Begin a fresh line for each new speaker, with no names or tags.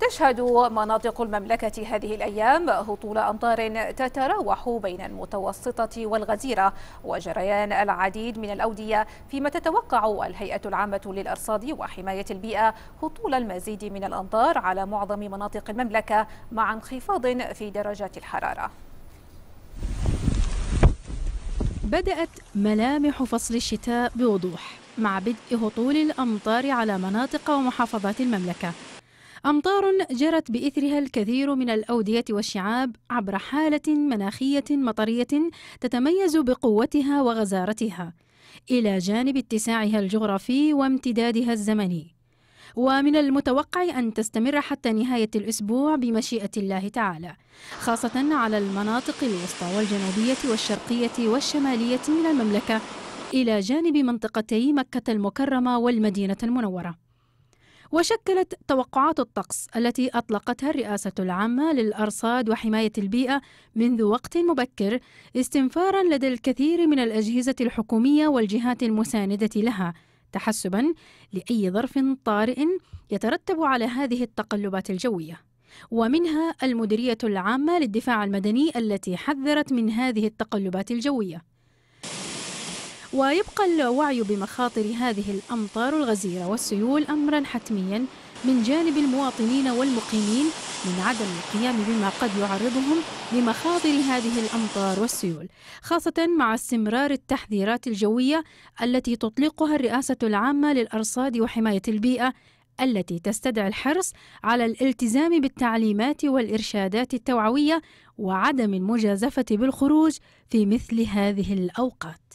تشهد مناطق المملكة هذه الأيام هطول أمطار تتراوح بين المتوسطة والغزيرة وجريان العديد من الأودية فيما تتوقع الهيئة العامة للأرصاد وحماية البيئة هطول المزيد من الأمطار على معظم مناطق المملكة مع انخفاض في درجات الحرارة
بدأت ملامح فصل الشتاء بوضوح مع بدء هطول الأمطار على مناطق ومحافظات المملكة أمطار جرت بإثرها الكثير من الأودية والشعاب عبر حالة مناخية مطرية تتميز بقوتها وغزارتها، إلى جانب اتساعها الجغرافي وامتدادها الزمني. ومن المتوقع أن تستمر حتى نهاية الأسبوع بمشيئة الله تعالى خاصة على المناطق الوسطى والجنوبية والشرقية والشمالية من المملكة إلى جانب منطقتي مكة المكرمة والمدينة المنورة وشكلت توقعات الطقس التي أطلقتها الرئاسة العامة للأرصاد وحماية البيئة منذ وقت مبكر استنفارا لدى الكثير من الأجهزة الحكومية والجهات المساندة لها تحسبا لأي ظرف طارئ يترتب على هذه التقلبات الجوية ومنها المديرية العامة للدفاع المدني التي حذرت من هذه التقلبات الجوية ويبقى الوعي بمخاطر هذه الأمطار الغزيرة والسيول أمرا حتميا من جانب المواطنين والمقيمين من عدم القيام بما قد يعرضهم لمخاطر هذه الامطار والسيول، خاصه مع استمرار التحذيرات الجويه التي تطلقها الرئاسه العامه للارصاد وحمايه البيئه التي تستدعي الحرص على الالتزام بالتعليمات والارشادات التوعويه وعدم المجازفه بالخروج في مثل هذه الاوقات.